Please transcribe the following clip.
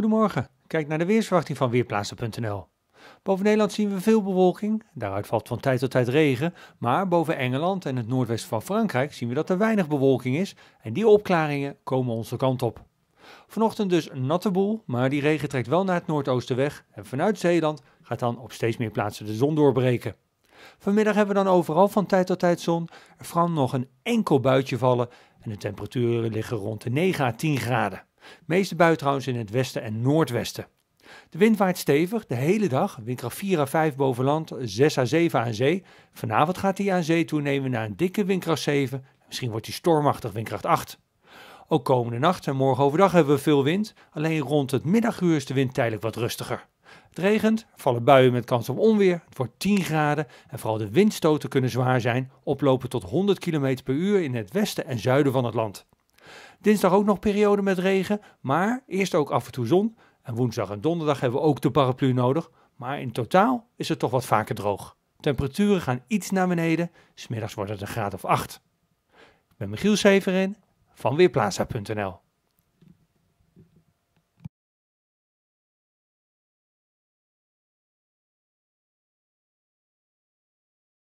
Goedemorgen, kijk naar de weersverwachting van Weerplaatsen.nl. Boven Nederland zien we veel bewolking, daaruit valt van tijd tot tijd regen, maar boven Engeland en het noordwesten van Frankrijk zien we dat er weinig bewolking is en die opklaringen komen onze kant op. Vanochtend dus een natte boel, maar die regen trekt wel naar het noordoosten weg en vanuit Zeeland gaat dan op steeds meer plaatsen de zon doorbreken. Vanmiddag hebben we dan overal van tijd tot tijd zon, er kan nog een enkel buitje vallen en de temperaturen liggen rond de 9 à 10 graden. Meeste bui trouwens in het westen en noordwesten. De wind waait stevig de hele dag, windkracht 4 à 5 boven land, 6 à 7 aan zee. Vanavond gaat die aan zee toenemen naar een dikke windkracht 7. Misschien wordt die stormachtig, windkracht 8. Ook komende nacht en morgen overdag hebben we veel wind, alleen rond het middaguur is de wind tijdelijk wat rustiger. Het regent, vallen buien met kans op onweer, het wordt 10 graden en vooral de windstoten kunnen zwaar zijn, oplopen tot 100 km per uur in het westen en zuiden van het land. Dinsdag ook nog periode met regen, maar eerst ook af en toe zon. En woensdag en donderdag hebben we ook de paraplu nodig. Maar in totaal is het toch wat vaker droog. Temperaturen gaan iets naar beneden. Smiddags wordt het een graad of 8. Ik ben Michiel Severin van Weerplaza.nl